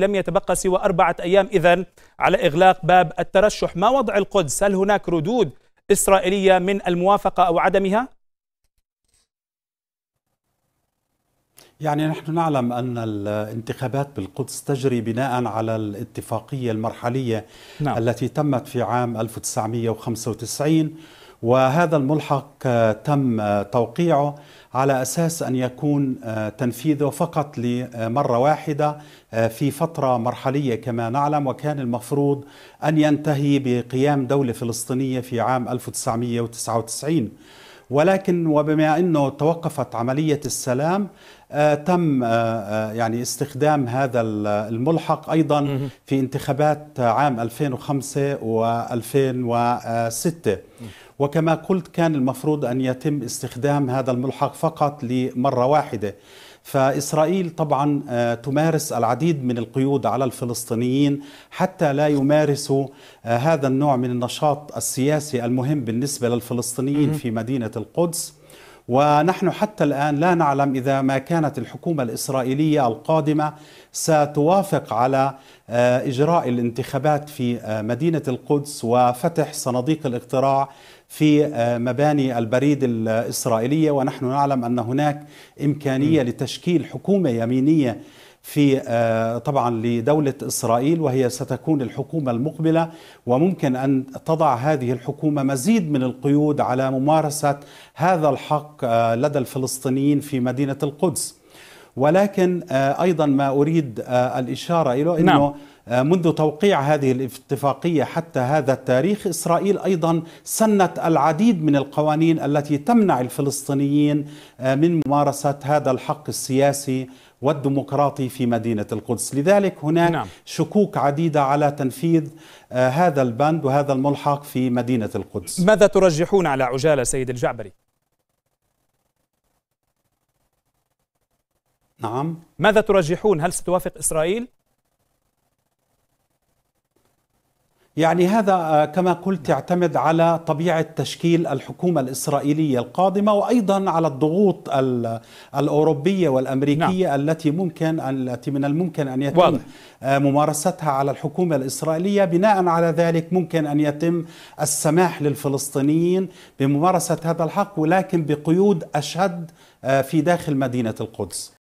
لم يتبقى سوى أربعة أيام إذا على إغلاق باب الترشح ما وضع القدس هل هناك ردود إسرائيلية من الموافقة أو عدمها؟ يعني نحن نعلم أن الانتخابات بالقدس تجري بناء على الاتفاقية المرحلية نعم. التي تمت في عام 1995 وهذا الملحق آه، تم آه، توقيعه على اساس ان يكون آه، تنفيذه فقط لمره واحده في فتره مرحليه كما نعلم وكان المفروض ان ينتهي بقيام دوله فلسطينيه في عام 1999 ولكن وبما انه توقفت عمليه السلام آه، تم آه، آه، يعني استخدام هذا الملحق أيضا في انتخابات عام 2005 و2006 وكما قلت كان المفروض أن يتم استخدام هذا الملحق فقط لمرة واحدة فإسرائيل طبعا تمارس العديد من القيود على الفلسطينيين حتى لا يمارسوا هذا النوع من النشاط السياسي المهم بالنسبة للفلسطينيين في مدينة القدس ونحن حتى الان لا نعلم اذا ما كانت الحكومه الاسرائيليه القادمه ستوافق على آه، اجراء الانتخابات في آه، مدينه القدس وفتح صناديق الاقتراع في آه، مباني البريد الاسرائيليه ونحن نعلم ان هناك امكانيه لتشكيل حكومه يمينيه في آه، طبعا لدولة إسرائيل وهي ستكون الحكومة المقبلة وممكن أن تضع هذه الحكومة مزيد من القيود على ممارسة هذا الحق آه، لدى الفلسطينيين في مدينة القدس ولكن آه، أيضا ما أريد الإشارة إليه أنه نعم. منذ توقيع هذه الاتفاقية حتى هذا التاريخ إسرائيل أيضا سنت العديد من القوانين التي تمنع الفلسطينيين من ممارسة هذا الحق السياسي والديمقراطي في مدينة القدس لذلك هناك نعم. شكوك عديدة على تنفيذ آه، هذا البند وهذا الملحق في مدينة القدس ماذا ترجحون على عجالة سيد الجعبري؟ نعم ماذا ترجحون هل ستوافق إسرائيل يعني هذا آه، كما قلت يعتمد على طبيعة تشكيل الحكومة الإسرائيلية القادمة وأيضا على الضغوط الأوروبية والأمريكية نعم. التي ممكن التي من الممكن أن يتم واضح. آه، ممارستها على الحكومة الإسرائيلية بناء على ذلك ممكن أن يتم السماح للفلسطينيين بممارسة هذا الحق ولكن بقيود أشد آه، في داخل مدينة القدس